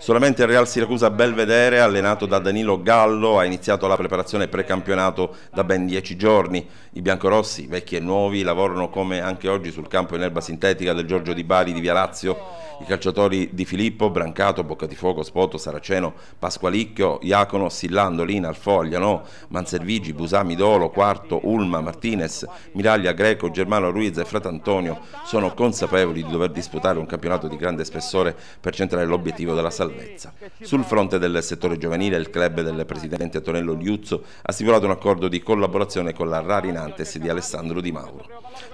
Solamente il Real Siracusa Belvedere, allenato da Danilo Gallo, ha iniziato la preparazione precampionato da ben dieci giorni. I biancorossi, vecchi e nuovi, lavorano come anche oggi sul campo in erba sintetica del Giorgio di Bari di Via Lazio i calciatori di Filippo, Brancato, Boccatifuoco, Spoto, Saraceno, Pasqualicchio, Iacono, Sillando, Lina, Alfogliano, Manservigi, Busami, Dolo, Quarto, Ulma, Martinez, Miraglia, Greco, Germano, Ruiz e Fratantonio sono consapevoli di dover disputare un campionato di grande spessore per centrare l'obiettivo della salvezza. Sul fronte del settore giovanile, il club del presidente Antonello Liuzzo ha stipulato un accordo di collaborazione con la Rarinantes di Alessandro Di Mauro.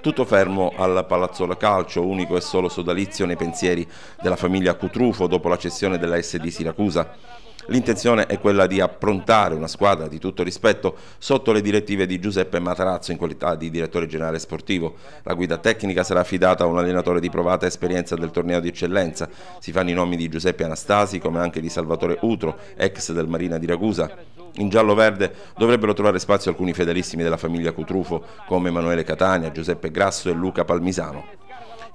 Tutto fermo al Palazzo Calcio, unico e solo sodalizio nei pensieri della famiglia Cutrufo dopo la cessione della SD Siracusa. L'intenzione è quella di approntare una squadra di tutto rispetto sotto le direttive di Giuseppe Matarazzo in qualità di direttore generale sportivo. La guida tecnica sarà affidata a un allenatore di provata esperienza del torneo di eccellenza. Si fanno i nomi di Giuseppe Anastasi come anche di Salvatore Utro, ex del Marina di Ragusa. In giallo-verde dovrebbero trovare spazio alcuni fedelissimi della famiglia Cutrufo come Emanuele Catania, Giuseppe Grasso e Luca Palmisano.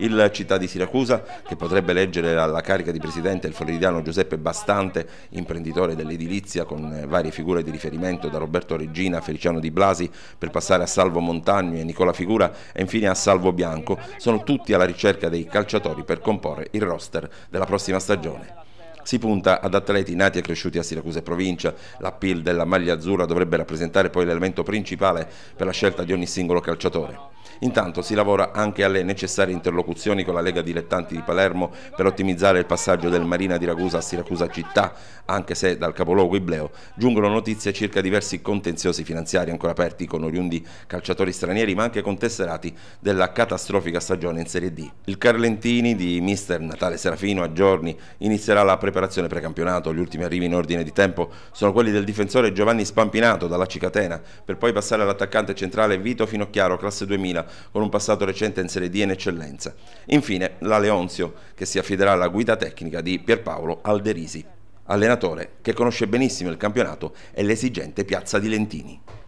Il città di Siracusa, che potrebbe leggere alla carica di presidente il floridiano Giuseppe Bastante, imprenditore dell'edilizia con eh, varie figure di riferimento da Roberto Regina a Feliciano Di Blasi per passare a Salvo Montagno e Nicola Figura e infine a Salvo Bianco, sono tutti alla ricerca dei calciatori per comporre il roster della prossima stagione. Si punta ad atleti nati e cresciuti a Siracusa e provincia. L'appeal della maglia azzurra dovrebbe rappresentare poi l'elemento principale per la scelta di ogni singolo calciatore. Intanto si lavora anche alle necessarie interlocuzioni con la Lega Dilettanti di Palermo per ottimizzare il passaggio del Marina di Ragusa a Siracusa città, anche se dal capoluogo Ibleo giungono notizie circa diversi contenziosi finanziari ancora aperti con oriundi calciatori stranieri ma anche con tesserati della catastrofica stagione in Serie D. Il Carlentini di mister Natale Serafino a giorni inizierà la preparazione preparazione precampionato. Gli ultimi arrivi in ordine di tempo sono quelli del difensore Giovanni Spampinato dalla Cicatena, per poi passare all'attaccante centrale Vito Finocchiaro, classe 2000, con un passato recente in Serie D in eccellenza. Infine la Leonzio, che si affiderà alla guida tecnica di Pierpaolo Alderisi, allenatore che conosce benissimo il campionato e l'esigente piazza di Lentini.